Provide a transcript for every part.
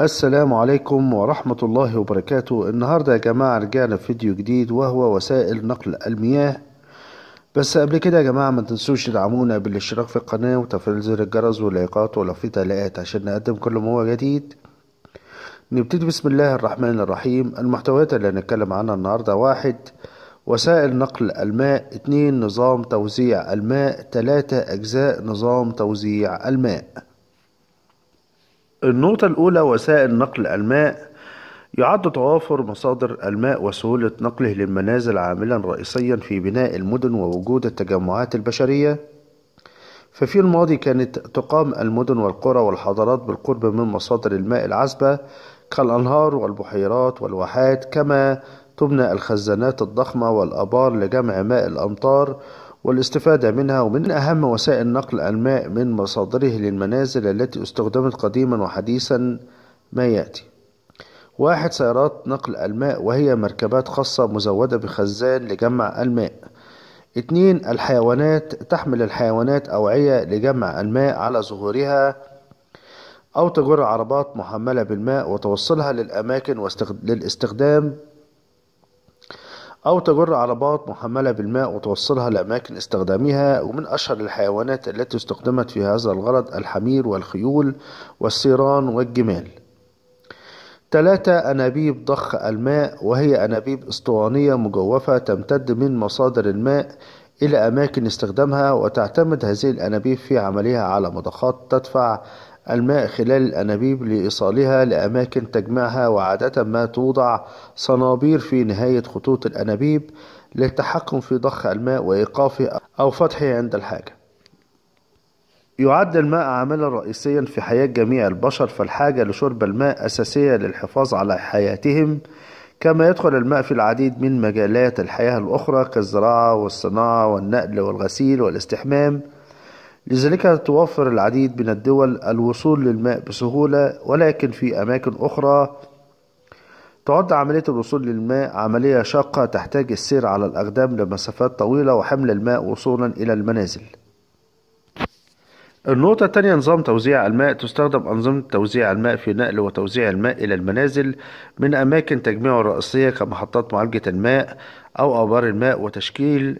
السلام عليكم ورحمة الله وبركاته النهاردة يا جماعة رجعنا في فيديو جديد وهو وسائل نقل المياه بس قبل كده يا جماعة ما تنسوش تدعمونا بالاشتراك في القناة وتفعيل زر الجرس واللايكات ولو تعليقات عشان نقدم كل ما هو جديد نبتدي بسم الله الرحمن الرحيم المحتويات اللي هنتكلم عنها النهاردة واحد وسائل نقل الماء اتنين نظام توزيع الماء تلاتة أجزاء نظام توزيع الماء النقطة الأولى وسائل نقل الماء يعد توافر مصادر الماء وسهولة نقله للمنازل عاملا رئيسيا في بناء المدن ووجود التجمعات البشرية ففي الماضي كانت تقام المدن والقرى والحضارات بالقرب من مصادر الماء العذبة كالأنهار والبحيرات والواحات كما تبنى الخزانات الضخمة والأبار لجمع ماء الأمطار والاستفادة منها ومن أهم وسائل نقل الماء من مصادره للمنازل التي استخدمت قديما وحديثا ما يأتي واحد سيارات نقل الماء وهي مركبات خاصة مزودة بخزان لجمع الماء اثنين الحيوانات تحمل الحيوانات أوعية لجمع الماء على ظهورها أو تجر عربات محملة بالماء وتوصلها للأماكن واستخد... للاستخدام أو تجر عربات محملة بالماء وتوصلها لأماكن استخدامها ومن أشهر الحيوانات التي استخدمت في هذا الغرض الحمير والخيول والسيران والجمال ثلاثة أنابيب ضخ الماء وهي أنابيب اسطوانية مجوفة تمتد من مصادر الماء إلى أماكن استخدامها وتعتمد هذه الأنابيب في عملها على مضخات تدفع الماء خلال الأنابيب لإيصالها لأماكن تجمعها وعادة ما توضع صنابير في نهاية خطوط الأنابيب للتحكم في ضخ الماء وإيقافه أو فتحه عند الحاجة يعد الماء عاملا رئيسيا في حياة جميع البشر فالحاجة لشرب الماء أساسية للحفاظ على حياتهم كما يدخل الماء في العديد من مجالات الحياة الأخرى كالزراعة والصناعة والنقل والغسيل والاستحمام لذلك توفر العديد من الدول الوصول للماء بسهولة ولكن في أماكن أخرى تعد عملية الوصول للماء عملية شاقة تحتاج السير على الأقدام لمسافات طويلة وحمل الماء وصولا إلى المنازل النقطة الثانية نظام توزيع الماء تستخدم أنظمة توزيع الماء في نقل وتوزيع الماء إلى المنازل من أماكن تجميعه الرئيسية كمحطات معالجة الماء أو آبار الماء وتشكيل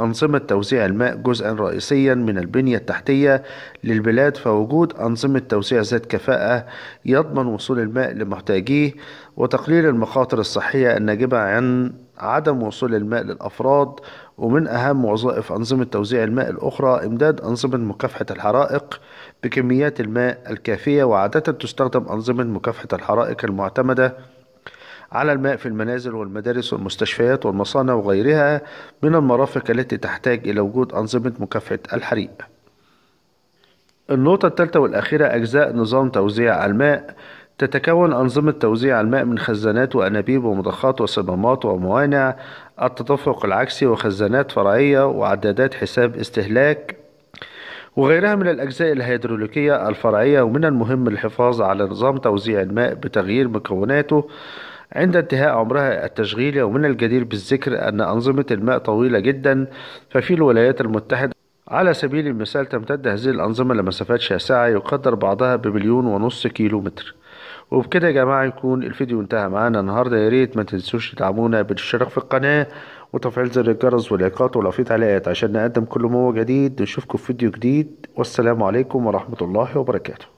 أنظمة توزيع الماء جزءا رئيسيا من البنية التحتية للبلاد فوجود أنظمة توزيع ذات كفاءة يضمن وصول الماء لمحتاجيه وتقليل المخاطر الصحية الناجمة عن عدم وصول الماء للأفراد ومن أهم وظائف أنظمة توزيع الماء الأخرى إمداد أنظمة مكافحة الحرائق بكميات الماء الكافية وعادة تستخدم أنظمة مكافحة الحرائق المعتمدة على الماء في المنازل والمدارس والمستشفيات والمصانع وغيرها من المرافق التي تحتاج إلى وجود أنظمة مكافحة الحريق النقطة الثالثة والأخيرة أجزاء نظام توزيع الماء تتكون أنظمة توزيع الماء من خزانات وأنابيب ومضخات وصمامات وموانع التدفق العكسي وخزانات فرعية وعدادات حساب استهلاك وغيرها من الأجزاء الهيدروليكية الفرعية ومن المهم الحفاظ على نظام توزيع الماء بتغيير مكوناته عند انتهاء عمرها التشغيلي ومن الجدير بالذكر أن أنظمة الماء طويلة جدا ففي الولايات المتحدة على سبيل المثال تمتد هذه الأنظمة لمسافات شاسعة يقدر بعضها بمليون ونص كيلو متر وبكده يا جماعة يكون الفيديو انتهى معانا النهاردة يا ريت ما تنسوش تدعمونا بالاشتراك في القناة وتفعيل زر الجرس واللايكات ولو تعليقات عشان نقدم كل هو جديد نشوفكم في فيديو جديد والسلام عليكم ورحمة الله وبركاته